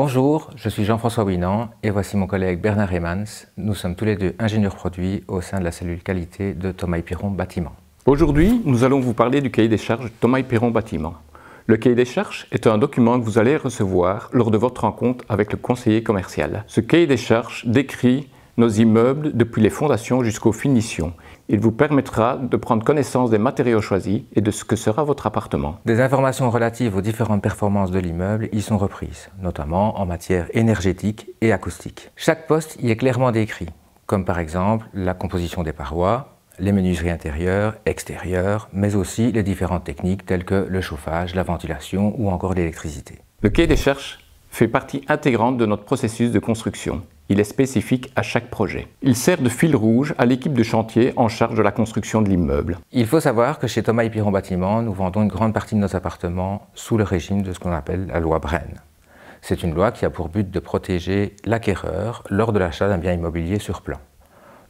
Bonjour, je suis Jean-François Winan et voici mon collègue Bernard Remans. Nous sommes tous les deux ingénieurs produits au sein de la cellule qualité de Thomas Piron Bâtiment. Aujourd'hui, nous allons vous parler du cahier des charges Thomas Piron Bâtiment. Le cahier des charges est un document que vous allez recevoir lors de votre rencontre avec le conseiller commercial. Ce cahier des charges décrit nos immeubles depuis les fondations jusqu'aux finitions. Il vous permettra de prendre connaissance des matériaux choisis et de ce que sera votre appartement. Des informations relatives aux différentes performances de l'immeuble y sont reprises, notamment en matière énergétique et acoustique. Chaque poste y est clairement décrit, comme par exemple la composition des parois, les menuiseries intérieures, extérieures, mais aussi les différentes techniques telles que le chauffage, la ventilation ou encore l'électricité. Le quai des cherches fait partie intégrante de notre processus de construction il est spécifique à chaque projet. Il sert de fil rouge à l'équipe de chantier en charge de la construction de l'immeuble. Il faut savoir que chez Thomas et Piron Bâtiment, nous vendons une grande partie de nos appartements sous le régime de ce qu'on appelle la loi Bren. C'est une loi qui a pour but de protéger l'acquéreur lors de l'achat d'un bien immobilier sur plan,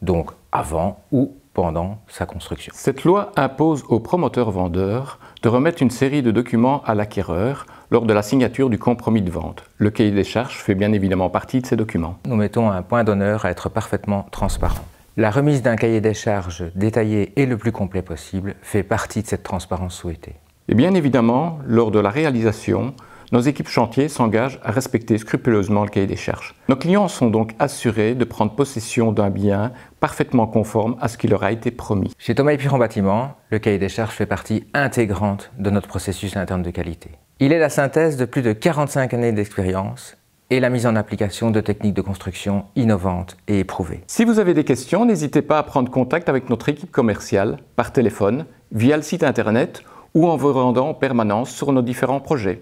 donc avant ou pendant sa construction. Cette loi impose aux promoteurs-vendeurs de remettre une série de documents à l'acquéreur lors de la signature du compromis de vente. Le cahier des charges fait bien évidemment partie de ces documents. Nous mettons un point d'honneur à être parfaitement transparent. La remise d'un cahier des charges détaillé et le plus complet possible fait partie de cette transparence souhaitée. Et bien évidemment, lors de la réalisation, nos équipes chantiers s'engagent à respecter scrupuleusement le cahier des charges. Nos clients sont donc assurés de prendre possession d'un bien parfaitement conforme à ce qui leur a été promis. Chez Thomas Piron Bâtiment, le cahier des charges fait partie intégrante de notre processus interne de qualité. Il est la synthèse de plus de 45 années d'expérience et la mise en application de techniques de construction innovantes et éprouvées. Si vous avez des questions, n'hésitez pas à prendre contact avec notre équipe commerciale par téléphone, via le site internet ou en vous rendant en permanence sur nos différents projets.